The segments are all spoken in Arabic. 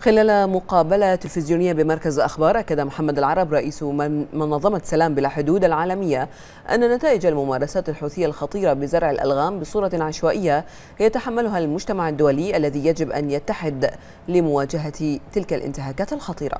خلال مقابلة تلفزيونية بمركز أخبار أكد محمد العرب رئيس منظمة سلام بلا حدود العالمية أن نتائج الممارسات الحوثية الخطيرة بزرع الألغام بصورة عشوائية يتحملها المجتمع الدولي الذي يجب أن يتحد لمواجهة تلك الانتهاكات الخطيرة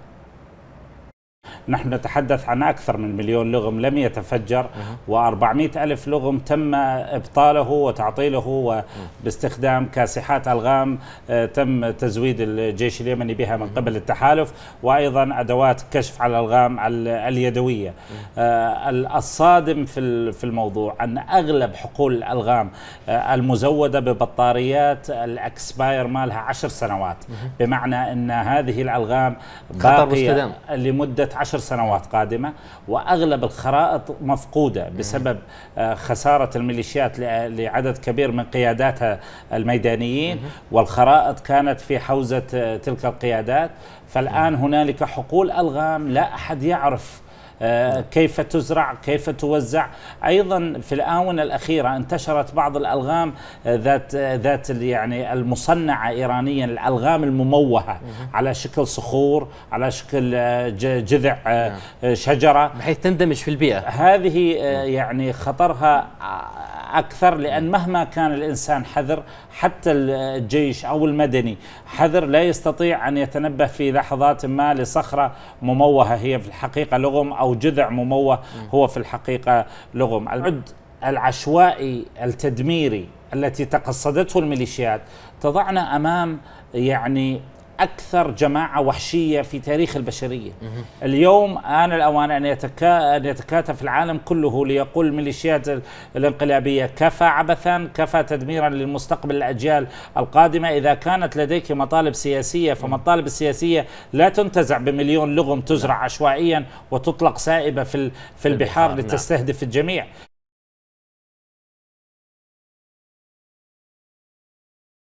نحن نتحدث عن أكثر من مليون لغم لم يتفجر و400 ألف لغم تم إبطاله وتعطيله باستخدام كاسحات ألغام آه، تم تزويد الجيش اليمني بها من قبل التحالف وأيضا أدوات كشف على الألغام اليدوية آه، الصادم في الموضوع أن أغلب حقول الألغام آه، المزودة ببطاريات الأكسباير مالها عشر سنوات بمعنى أن هذه الألغام باقية لمدة عشر عشر سنوات قادمة وأغلب الخرائط مفقودة بسبب آه، خسارة الميليشيات لعدد كبير من قياداتها الميدانيين والخرائط كانت في حوزة آه، تلك القيادات فالآن هنالك حقول ألغام لا أحد يعرف آه، كيف تزرع كيف توزع أيضا في الآونة الأخيرة انتشرت بعض الألغام آه، ذات آه، ذات يعني المصنعة إيرانيا الألغام المموهة على شكل صخور على شكل جذع نعم. شجرة بحيث تندمج في البيئة هذه يعني خطرها اكثر لان مهما كان الانسان حذر حتى الجيش او المدني حذر لا يستطيع ان يتنبه في لحظات ما لصخره مموهه هي في الحقيقه لغم او جذع مموه هو في الحقيقه لغم العد العشوائي التدميري التي تقصدته الميليشيات تضعنا امام يعني اكثر جماعه وحشيه في تاريخ البشريه اليوم ان الاوان ان يتكا ان يتكاتف العالم كله ليقول الميليشيات الانقلابيه كفى عبثا كفى تدميرا للمستقبل الاجيال القادمه اذا كانت لديك مطالب سياسيه فمطالب السياسيه لا تنتزع بمليون لغم تزرع عشوائيا وتطلق سائبه في في البحار نعم. لتستهدف الجميع